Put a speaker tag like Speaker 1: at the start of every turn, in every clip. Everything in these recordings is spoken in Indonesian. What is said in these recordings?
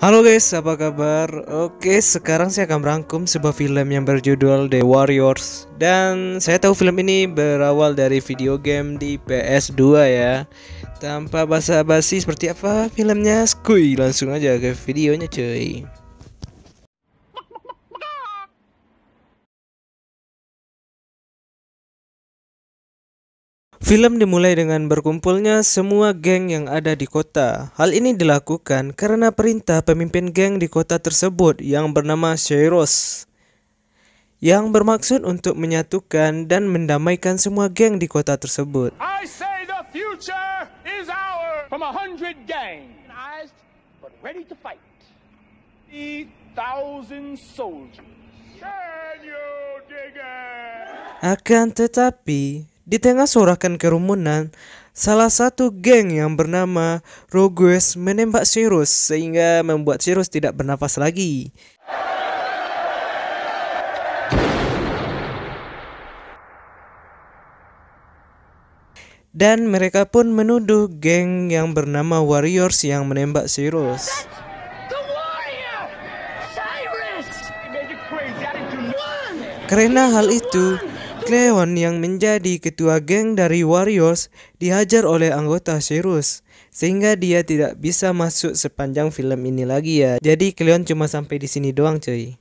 Speaker 1: Halo guys, apa kabar? Oke, sekarang saya akan merangkum sebuah film yang berjudul The Warriors Dan saya tahu film ini berawal dari video game di PS2 ya Tanpa basa-basi seperti apa filmnya? Skuy, langsung aja ke videonya cuy Film dimulai dengan berkumpulnya semua geng yang ada di kota. Hal ini dilakukan karena perintah pemimpin geng di kota tersebut yang bernama Shiros yang bermaksud untuk menyatukan dan mendamaikan semua geng di kota tersebut. Akan tetapi, di tengah sorakan kerumunan, salah satu geng yang bernama Rogues menembak Cyrus sehingga membuat Cyrus tidak bernafas lagi. Dan mereka pun menuduh geng yang bernama Warriors yang menembak Cyrus. Karena hal itu, Cleon yang menjadi ketua geng dari Warriors dihajar oleh anggota Cyrus sehingga dia tidak bisa masuk sepanjang film ini lagi ya. Jadi Cleon cuma sampai di sini doang cuy.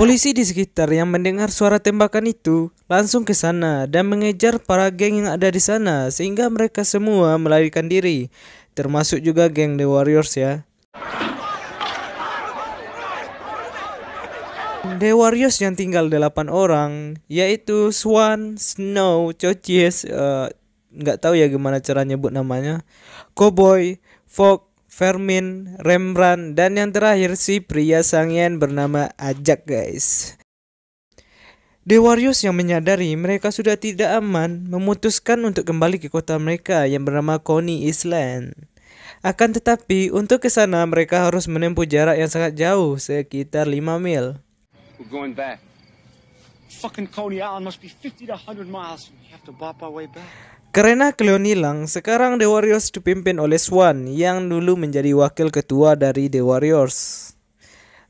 Speaker 1: Polisi di sekitar yang mendengar suara tembakan itu langsung ke sana dan mengejar para geng yang ada di sana sehingga mereka semua melarikan diri, termasuk juga geng The Warriors ya. The Warriors yang tinggal 8 orang yaitu Swan, Snow, Chochies, eh, nggak uh, tahu ya gimana cara nyebut namanya, Cowboy, Fox, Fermin, Rembrandt, dan yang terakhir si pria sangian bernama Ajak guys. Dewarius yang menyadari mereka sudah tidak aman memutuskan untuk kembali ke kota mereka yang bernama Coney Island. Akan tetapi untuk kesana mereka harus menempuh jarak yang sangat jauh sekitar 5 mil. Coney Island must be 50 to 100 miles. We have to bop our way back. Karena Cleon hilang, sekarang The Warriors dipimpin oleh Swan yang dulu menjadi wakil ketua dari The Warriors.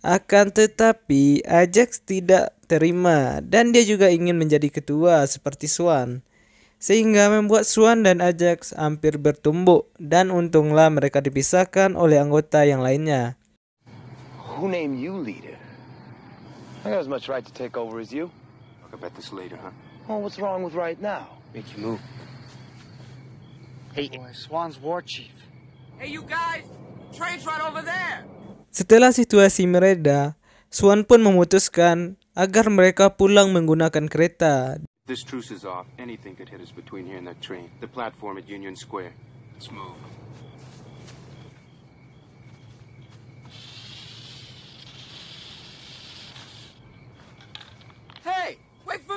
Speaker 1: Akan tetapi, Ajax tidak terima dan dia juga ingin menjadi ketua seperti Swan. Sehingga membuat Swan dan Ajax hampir bertumbuk dan untunglah mereka dipisahkan oleh anggota yang lainnya. Who named you leader? I got as much right to take over as you. I'll get this later, huh? Oh, what's wrong with right now? Make you move. Setelah situasi mereda, Swan pun memutuskan agar mereka pulang menggunakan kereta.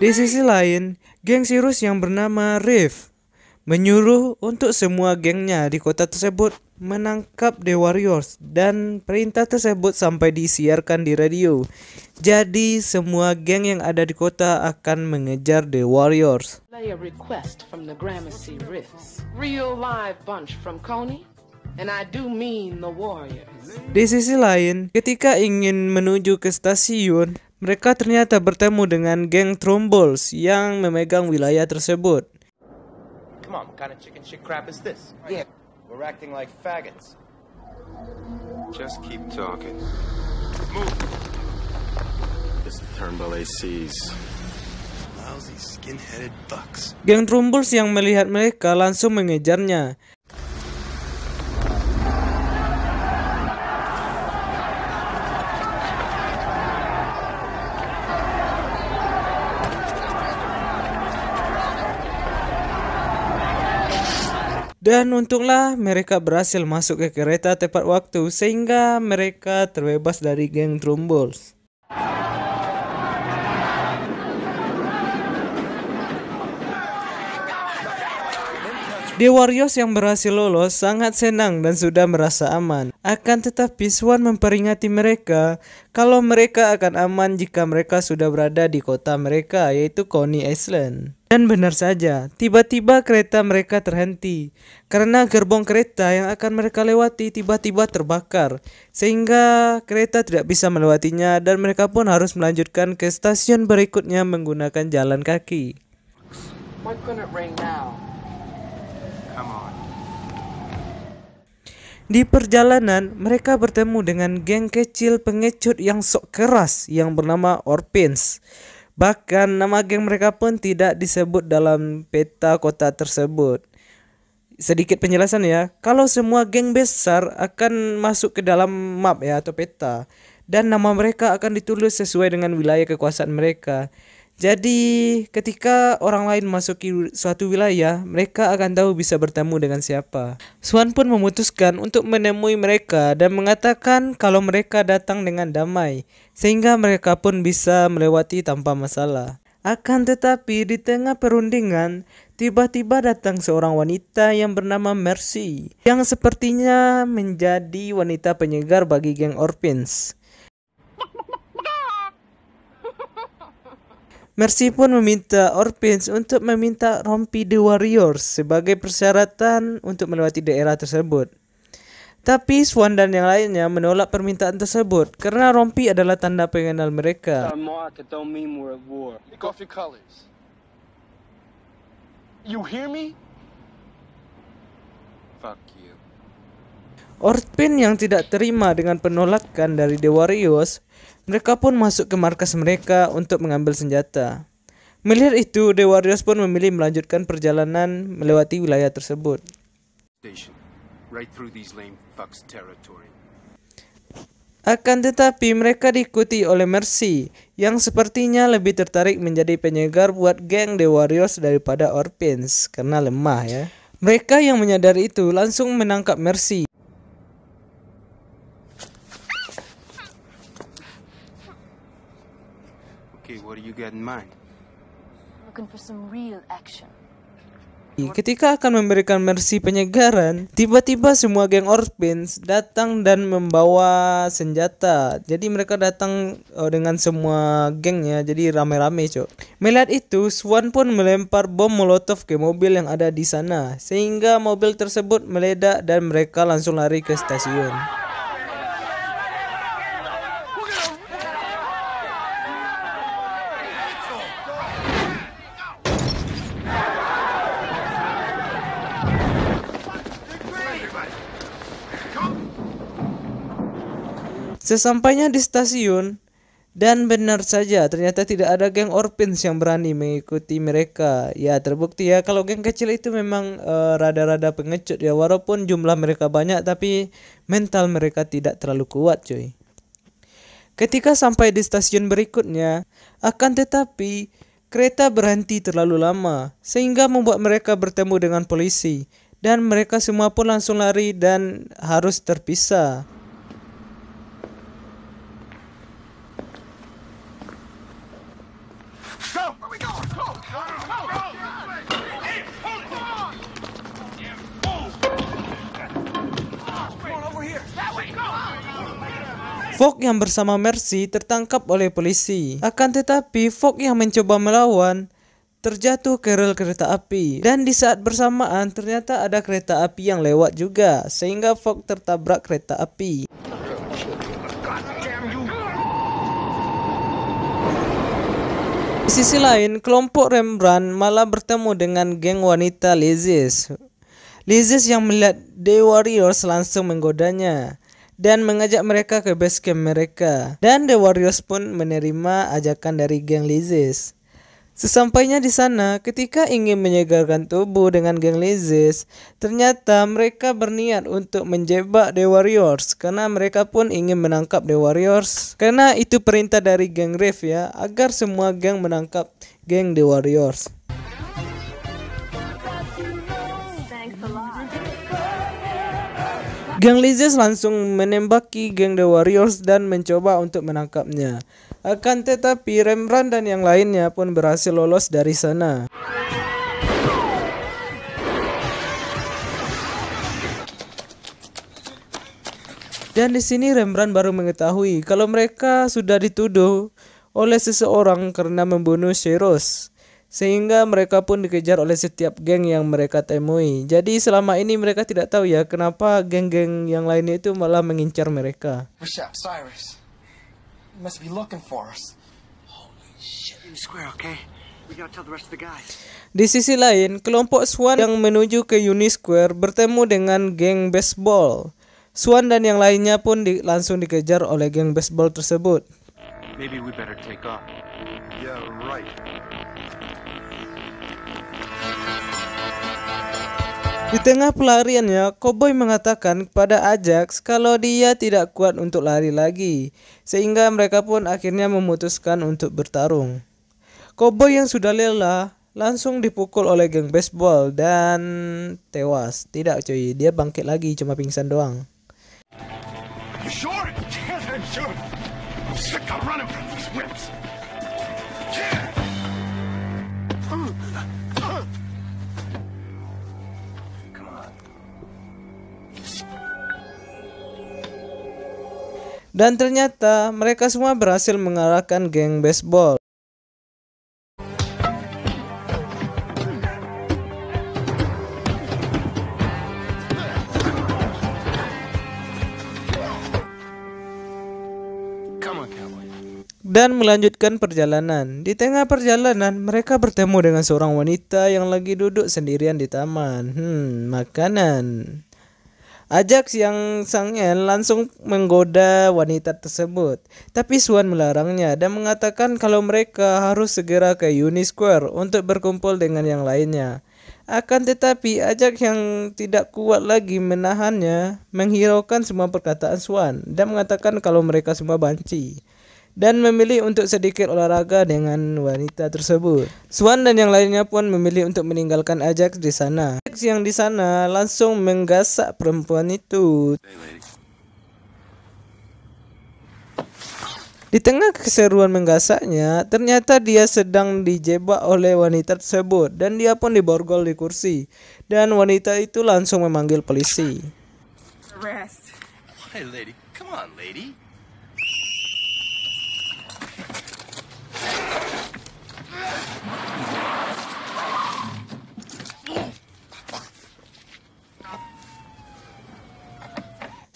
Speaker 1: Di sisi lain, geng Sirus yang bernama Riff menyuruh untuk semua gengnya di kota tersebut menangkap The Warriors dan perintah tersebut sampai disiarkan di radio. Jadi semua geng yang ada di kota akan mengejar The Warriors. Di sisi lain, ketika ingin menuju ke stasiun, mereka ternyata bertemu dengan geng Trombols yang memegang wilayah tersebut. Come on, what kind of chicken shit crap is this? Yeah. We're acting like faggots. Just keep talking. Move. This Turnbull ACs. Lousy skin-headed bucks. Geng Trumbulls yang melihat mereka langsung mengejarnya. Dan untunglah mereka berhasil masuk ke kereta tepat waktu sehingga mereka terbebas dari geng Trumbulls. The Warriors yang berhasil lolos sangat senang dan sudah merasa aman. Akan tetapi Swan memperingati mereka kalau mereka akan aman jika mereka sudah berada di kota mereka yaitu Coney Island. Dan benar saja, tiba-tiba kereta mereka terhenti karena gerbong kereta yang akan mereka lewati tiba-tiba terbakar, sehingga kereta tidak bisa melewatinya, dan mereka pun harus melanjutkan ke stasiun berikutnya menggunakan jalan kaki. What's gonna now? Di perjalanan, mereka bertemu dengan geng kecil pengecut yang sok keras yang bernama Orpins. Bahkan nama geng mereka pun tidak disebut dalam peta kota tersebut. Sedikit penjelasan ya, kalau semua geng besar akan masuk ke dalam map ya atau peta dan nama mereka akan ditulis sesuai dengan wilayah kekuasaan mereka. Jadi, ketika orang lain masuki suatu wilayah, mereka akan tahu bisa bertemu dengan siapa. Swan pun memutuskan untuk menemui mereka dan mengatakan kalau mereka datang dengan damai, sehingga mereka pun bisa melewati tanpa masalah. Akan tetapi, di tengah perundingan, tiba-tiba datang seorang wanita yang bernama Mercy, yang sepertinya menjadi wanita penyegar bagi geng Orpins. Mercy pun meminta Orphans untuk meminta rompi The Warriors sebagai persyaratan untuk melewati daerah tersebut. Tapi Swan dan yang lainnya menolak permintaan tersebut karena rompi adalah tanda pengenal mereka. You hear me? Fuck Orpin yang tidak terima dengan penolakan dari The Warriors, mereka pun masuk ke markas mereka untuk mengambil senjata. Melihat itu, The Warriors pun memilih melanjutkan perjalanan melewati wilayah tersebut. Akan tetapi mereka diikuti oleh Mercy yang sepertinya lebih tertarik menjadi penyegar buat geng The Warriors daripada Orpins karena lemah ya. Mereka yang menyadari itu langsung menangkap Mercy Ketika akan memberikan mercy penyegaran, tiba-tiba semua geng Orphans datang dan membawa senjata. Jadi mereka datang eh, dengan semua gengnya, jadi rame-rame, cok. Melihat itu, Swan pun melempar bom molotov ke mobil yang ada di sana, sehingga mobil tersebut meledak dan mereka langsung lari ke stasiun. Sesampainya di stasiun, dan benar saja ternyata tidak ada geng Orpins yang berani mengikuti mereka. Ya terbukti ya kalau geng kecil itu memang uh, rada-rada pengecut ya walaupun jumlah mereka banyak tapi mental mereka tidak terlalu kuat cuy. Ketika sampai di stasiun berikutnya, akan tetapi kereta berhenti terlalu lama sehingga membuat mereka bertemu dengan polisi dan mereka semua pun langsung lari dan harus terpisah. Fogg yang bersama Mercy tertangkap oleh polisi. Akan tetapi Fogg yang mencoba melawan terjatuh ke rel kereta api dan di saat bersamaan ternyata ada kereta api yang lewat juga sehingga Fogg tertabrak kereta api. Di sisi lain, kelompok Rembrandt malah bertemu dengan geng wanita Lizis. Lizis yang melihat The Warriors langsung menggodanya dan mengajak mereka ke base camp mereka. Dan The Warriors pun menerima ajakan dari geng Lysis. Sesampainya di sana, ketika ingin menyegarkan tubuh dengan geng Lysis, ternyata mereka berniat untuk menjebak The Warriors karena mereka pun ingin menangkap The Warriors. Karena itu perintah dari geng Reef ya, agar semua geng menangkap geng The Warriors. Gang Lizards langsung menembaki geng The Warriors dan mencoba untuk menangkapnya. Akan tetapi Rembrandt dan yang lainnya pun berhasil lolos dari sana. Dan di sini Rembrandt baru mengetahui kalau mereka sudah dituduh oleh seseorang karena membunuh Sheros sehingga mereka pun dikejar oleh setiap geng yang mereka temui. Jadi selama ini mereka tidak tahu ya kenapa geng-geng yang lainnya itu malah mengincar mereka. Di sisi lain, kelompok Swan yang menuju ke Uni Square bertemu dengan geng baseball. Swan dan yang lainnya pun di, langsung dikejar oleh geng baseball tersebut. Maybe we better take off. Yeah, right. Di tengah pelariannya, koboi mengatakan kepada Ajax kalau dia tidak kuat untuk lari lagi, sehingga mereka pun akhirnya memutuskan untuk bertarung. Koboi yang sudah lelah langsung dipukul oleh geng baseball dan tewas. Tidak cuy, dia bangkit lagi cuma pingsan doang. sure. Dan ternyata mereka semua berhasil mengalahkan geng baseball. dan melanjutkan perjalanan. Di tengah perjalanan, mereka bertemu dengan seorang wanita yang lagi duduk sendirian di taman. Hmm, makanan. Ajax yang sangen langsung menggoda wanita tersebut, tapi Swan melarangnya dan mengatakan kalau mereka harus segera ke Uni Square untuk berkumpul dengan yang lainnya. Akan tetapi Ajak yang tidak kuat lagi menahannya menghiraukan semua perkataan Swan dan mengatakan kalau mereka semua banci dan memilih untuk sedikit olahraga dengan wanita tersebut. Swan dan yang lainnya pun memilih untuk meninggalkan Ajax di sana. Ajax yang di sana langsung menggasak perempuan itu. Di tengah keseruan menggasaknya, ternyata dia sedang dijebak oleh wanita tersebut dan dia pun diborgol di kursi. Dan wanita itu langsung memanggil polisi.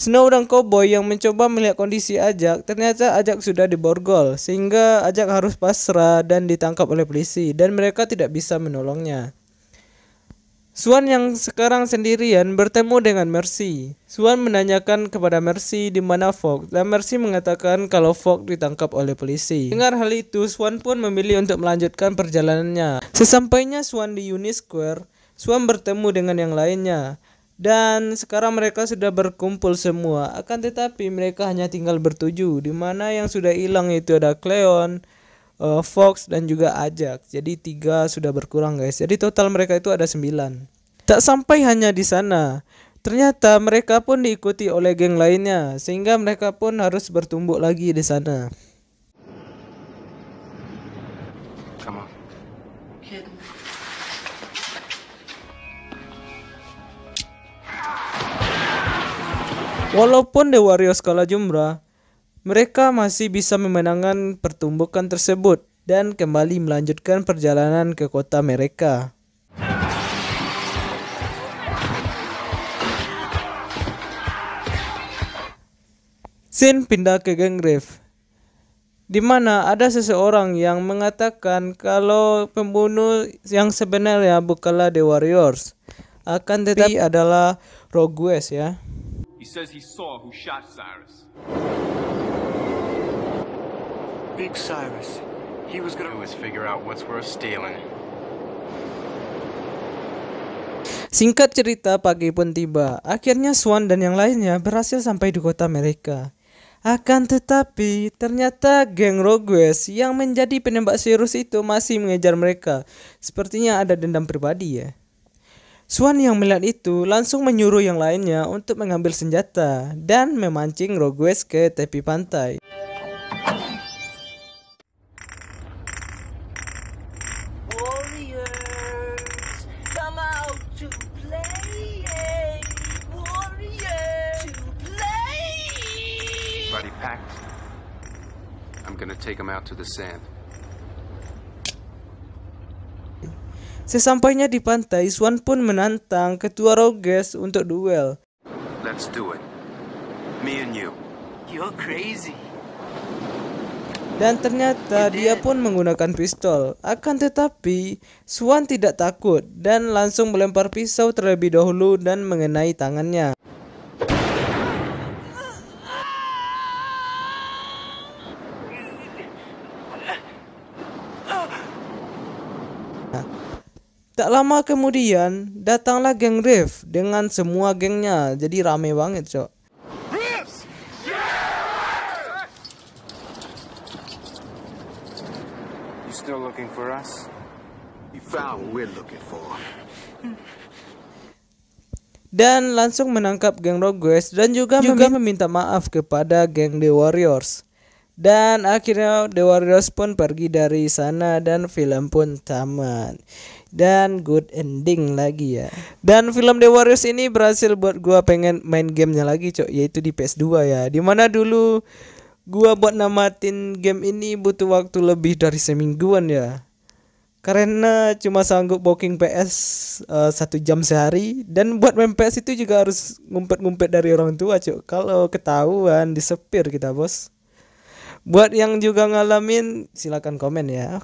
Speaker 1: Snow dan Cowboy yang mencoba melihat kondisi Ajak, ternyata Ajak sudah diborgol, sehingga Ajak harus pasrah dan ditangkap oleh polisi, dan mereka tidak bisa menolongnya. Swan yang sekarang sendirian bertemu dengan Mercy. Swan menanyakan kepada Mercy di mana Fogg, dan Mercy mengatakan kalau Fogg ditangkap oleh polisi. Dengar hal itu, Swan pun memilih untuk melanjutkan perjalanannya. Sesampainya Swan di Uni Square, Swan bertemu dengan yang lainnya. Dan sekarang mereka sudah berkumpul semua. Akan tetapi mereka hanya tinggal bertuju Di mana yang sudah hilang itu ada Cleon, uh, Fox dan juga Ajax. Jadi tiga sudah berkurang guys. Jadi total mereka itu ada sembilan. Tak sampai hanya di sana. Ternyata mereka pun diikuti oleh geng lainnya. Sehingga mereka pun harus bertumbuk lagi di sana. Walaupun The Warriors kalah jumlah, mereka masih bisa memenangkan pertumbukan tersebut dan kembali melanjutkan perjalanan ke kota mereka. Sin pindah ke Gengrif, di mana ada seseorang yang mengatakan kalau pembunuh yang sebenarnya bukanlah The Warriors, akan tetapi adalah Rogues ya. He says he saw who shot Cyrus. Big Cyrus. He was gonna always figure out what's worth stealing. Singkat cerita, pagi pun tiba. Akhirnya Swan dan yang lainnya berhasil sampai di kota mereka. Akan tetapi, ternyata geng Rogues yang menjadi penembak Cyrus itu masih mengejar mereka. Sepertinya ada dendam pribadi ya. Swan yang melihat itu langsung menyuruh yang lainnya untuk mengambil senjata dan memancing Rogues ke tepi pantai. out to the Sesampainya di pantai, Swan pun menantang ketua Roges untuk duel. Let's do it. Me and you. You're crazy. Dan ternyata dia pun menggunakan pistol. Akan tetapi, Swan tidak takut dan langsung melempar pisau terlebih dahulu dan mengenai tangannya. Nah, Tak lama kemudian datanglah geng Riff dengan semua gengnya. Jadi ramai banget, Cok. Dan langsung menangkap geng Rogues dan juga, juga meminta maaf kepada geng The Warriors. Dan akhirnya The Warriors pun pergi dari sana dan film pun tamat. Dan good ending lagi ya. Dan film The Warriors ini berhasil buat gua pengen main gamenya lagi, cok, yaitu di PS2 ya. Dimana dulu gua buat namatin game ini butuh waktu lebih dari semingguan ya. Karena cuma sanggup booking PS uh, eh, satu jam sehari dan buat main PS itu juga harus ngumpet-ngumpet dari orang tua, cok. Kalau ketahuan disepir kita, Bos. Buat yang juga ngalamin silakan komen ya.